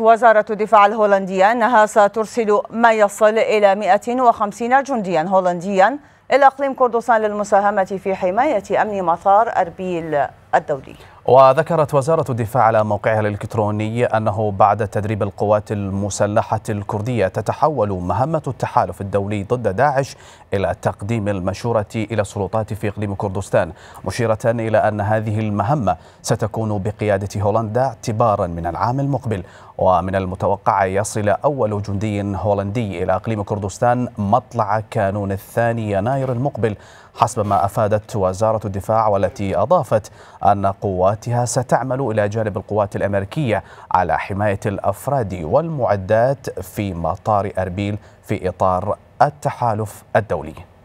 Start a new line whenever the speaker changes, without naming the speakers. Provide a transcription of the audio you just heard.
وزارة الدفاع الهولندية أنها سترسل ما يصل إلى 150 جنديا هولنديا إلى أقليم كردستان للمساهمة في حماية أمن مطار أربيل الدولي
وذكرت وزارة الدفاع على موقعها الإلكتروني أنه بعد تدريب القوات المسلحة الكردية تتحول مهمة التحالف الدولي ضد داعش إلى تقديم المشورة إلى السلطات في إقليم كردستان مشيرة إلى أن هذه المهمة ستكون بقيادة هولندا اعتبارا من العام المقبل ومن المتوقع يصل أول جندي هولندي إلى أقليم كردستان مطلع كانون الثاني يناير المقبل حسب ما أفادت وزارة الدفاع والتي أضافت أن قواتها ستعمل إلى جانب القوات الأمريكية على حماية
الأفراد والمعدات في مطار أربيل في إطار التحالف الدولي